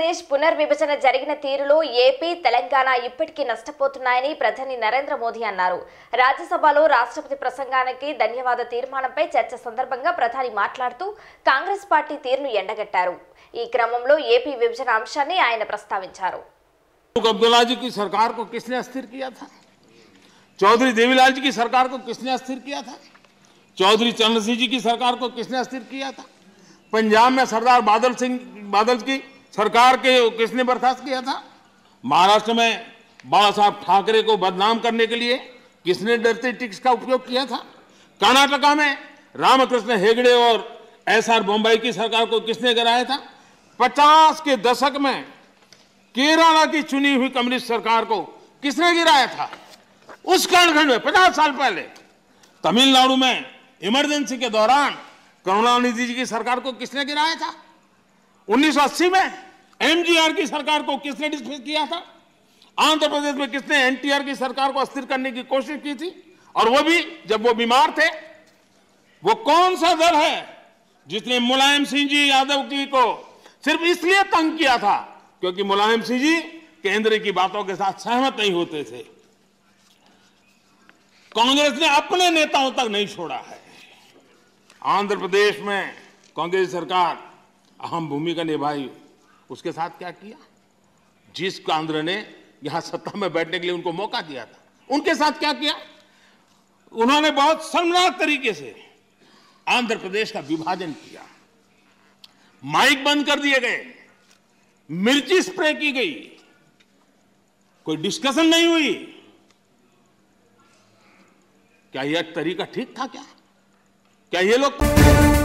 ఆంధ్రప్రదేశ్ పునర్విభజన జరిగిన తీరులో ఏపీ తెలంగాణ ఇప్పటికీ నష్టపోతున్నాయని ప్రధాని నరేంద్ర మోదీ అన్నారు రాజ్యసభలో రాష్ట్రపతి ప్రసంగానికి ధన్యవాద తీర్మానంపై చర్చ సందర్భంగా ప్రధాని మాట్లాడుతూ కాంగ్రెస్ పార్టీ తీరును ఎండగట్టారు ఈ క్రమంలో ఏపీ విభజన అంశాన్ని ఆయన ప్రస్తావించారు अब्दुल्ला जी की सरकार को किसने अस्थिर किया था चौधरी देवीलाल जी की सरकार को किसने अस्थिर किया था चौधरी चरण सिंह जी की सरकार को किसने अस्थिर किया था पंजाब में सरदार बादल सिंह बादल की सरकार के किसने बर्खास्त किया था महाराष्ट्र में बाला साहब ठाकरे को बदनाम करने के लिए किसने डरते टिक्स का उपयोग किया था कर्नाटका में रामकृष्ण हेगड़े और एसआर मुंबई की सरकार को किसने गिराया था पचास के दशक में केरला की चुनी हुई कम्युनिस्ट सरकार को किसने गिराया था उस कालखंड में पचास साल पहले तमिलनाडु में इमरजेंसी के दौरान करुणानिधि जी की सरकार को किसने गिराया था 1980 में एमजीआर की सरकार को किसने डिस्मिस किया था आंध्र प्रदेश में किसने एनटीआर की सरकार को अस्थिर करने की कोशिश की थी और वो भी जब वो बीमार थे वो कौन सा दल है जिसने मुलायम सिंह जी यादव जी को सिर्फ इसलिए तंग किया था क्योंकि मुलायम सिंह जी केंद्र की बातों के साथ सहमत नहीं होते थे कांग्रेस ने अपने नेताओं तक नहीं छोड़ा है आंध्र प्रदेश में कांग्रेस सरकार अहम भूमिका निभाई उसके साथ क्या किया जिस कांद्र ने यहां सत्ता में बैठने के लिए उनको मौका दिया था उनके साथ क्या किया उन्होंने बहुत शर्मनाक तरीके से आंध्र प्रदेश का विभाजन किया माइक बंद कर दिए गए मिर्ची स्प्रे की गई कोई डिस्कशन नहीं हुई क्या यह तरीका ठीक था क्या क्या ये लोग